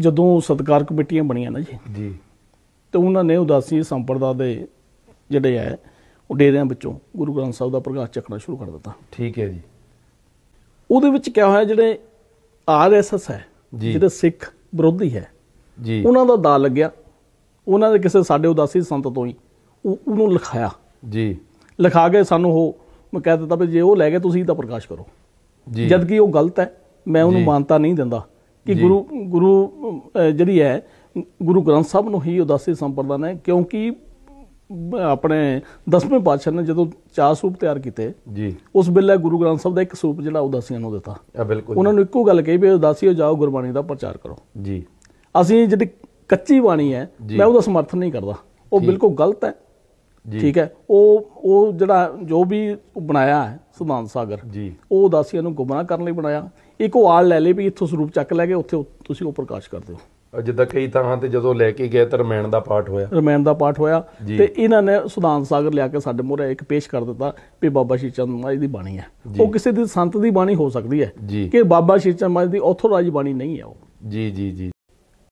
ਜਦੋਂ ਸਤਕਾਰ ਕਮੇਟੀਆਂ ਬਣੀਆਂ ਨਾ ਜੀ ਜੀ ਤੇ ਉਹਨਾਂ ਨੇ ਉਦਾਸੀ ਸੰਪਰਦਾ ਦੇ ਜਿਹੜੇ ਆ ਉਹ ਡੇਰਿਆਂ ਵਿੱਚੋਂ ਗੁਰੂ ਗ੍ਰੰਥ ਸਾਹਿਬ ਦਾ ਪ੍ਰਕਾਸ਼ ਚੱਕਣਾ ਸ਼ੁਰੂ ਕਰ ਦਿੱਤਾ ਠੀਕ ਹੈ ਜੀ ਉਹਦੇ ਵਿੱਚ ਕਿਹਾ ਹੋਇਆ ਜਿਹੜੇ ਆਰਐਸਐਸ ਹੈ ਜਿਹੜੇ ਸਿੱਖ ਵਿਰੋਧੀ ਹੈ ਜੀ ਉਹਨਾਂ ਦਾ ਦਾ ਲੱਗਿਆ ਉਹਨਾਂ ਦੇ ਕਿਸੇ ਸਾਡੇ ਉਦਾਸੀ ਸੰਤ ਤੋਂ ਹੀ ਉਹਨੂੰ ਲਿਖਾਇਆ ਜੀ ਲਿਖਾ ਕੇ ਸਾਨੂੰ ਉਹ ਮੈਂ ਕਹਿ ਦਿੱਤਾ ਵੀ ਜੇ ਉਹ ਲੈ ਗਏ ਤੁਸੀਂ ਤਾਂ ਪ੍ਰਕਾਸ਼ ਕਰੋ ਜੀ ਜਦ ਕਿ ਉਹ ਗਲਤ ਹੈ ਮੈਂ ਉਹਨੂੰ ਮਾਨਤਾ ਨਹੀਂ ਦਿੰਦਾ ਕਿ ਗੁਰੂ ਗੁਰੂ ਜਿਹੜੀ ਹੈ ਗੁਰੂ ਗ੍ਰੰਥ ਸਾਹਿਬ ਨੂੰ ਹੀ ਉਦਾਸੀ ਸੰਪਰਦਾਨ ਹੈ ਕਿਉਂਕਿ ਆਪਣੇ 10ਵੇਂ ਪਾਤਸ਼ਾਹ ਨੇ ਜਦੋਂ ਚਾਰ ਸੂਪ ਤਿਆਰ ਕੀਤੇ ਜੀ ਉਸ ਵੇਲੇ ਗੁਰੂ ਗ੍ਰੰਥ ਸਾਹਿਬ ਦਾ ਇੱਕ ਸੂਪ ਜਿਹੜਾ ਉਦਾਸੀਆਂ ਨੂੰ ਦਿੱਤਾ ਆ ਬਿਲਕੁਲ ਉਹਨਾਂ ਨੂੰ ਇੱਕੋ ਗੱਲ ਕਹੀ ਵੀ ਉਦਾਸੀਓ ਜਾਓ ਗੁਰਬਾਣੀ ਦਾ ਪ੍ਰਚਾਰ ਕਰੋ ਜੀ ਅਸੀਂ ਜਿਹੜੀ ਕੱਚੀ ਬਾਣੀ ਹੈ ਮੈਂ ਉਹਦਾ ਸਮਰਥਨ ਨਹੀਂ ਕਰਦਾ ਉਹ ਬਿਲਕੁਲ ਗਲਤ ਹੈ ਠੀਕ ਹੈ ਉਹ ਉਹ ਜਿਹੜਾ ਜੋ ਵੀ ਬਣਾਇਆ ਹੈ ਸੁਦਾਨ ਸਾਗਰ ਜੀ ਉਹ ਉਦਾਸੀਆਂ ਨੂੰ ਗੁਮਰਾਹ ਕਰਨ ਲਈ ਬਣਾਇਆ ਇੱਕ ਉਹ ਆਲ ਲੈ ਲਈ ਵੀ ਇੱਥੋਂ ਸਰੂਪ ਚੱਕ ਲੈ ਕੇ ਉੱਥੇ ਤੁਸੀਂ ਉਹ ਪ੍ਰਕਾਸ਼ ਕਰ ਦਿਓ ਜਿੱਦਾਂ ਕਈ ਥਾਂ ਤੇ ਜਦੋਂ ਲੈ ਕੇ ਗਏ ਤਾਂ ਰਮੈਣ ਦਾ ਪਾਠ ਹੋਇਆ ਰਮੈਣ ਦਾ ਪਾਠ ਹੋਇਆ ਤੇ ਇਹਨਾਂ ਨੇ ਸੁਦਾਨ ਸਾਗਰ ਲਿਆ ਕੇ ਸਾਡੇ ਮੂਹਰੇ ਇੱਕ ਪੇਸ਼ ਕਰ ਦਿੱਤਾ ਵੀ ਬਾਬਾ ਸ਼੍ਰੀ ਚੰਦ ਮਾਜ ਦੀ ਬਾਣੀ ਹੈ ਉਹ ਕਿਸੇ ਦੀ ਸੰਤ ਦੀ ਬਾਣੀ ਹੋ ਸਕਦੀ ਹੈ ਕਿ ਬਾਬਾ ਸ਼੍ਰੀ ਚੰਦ ਮਾਜ ਦੀ ਆਥੋਰਾਈਜ਼ ਬਾਣੀ ਨਹੀਂ ਹੈ ਉਹ ਜੀ ਜੀ ਜੀ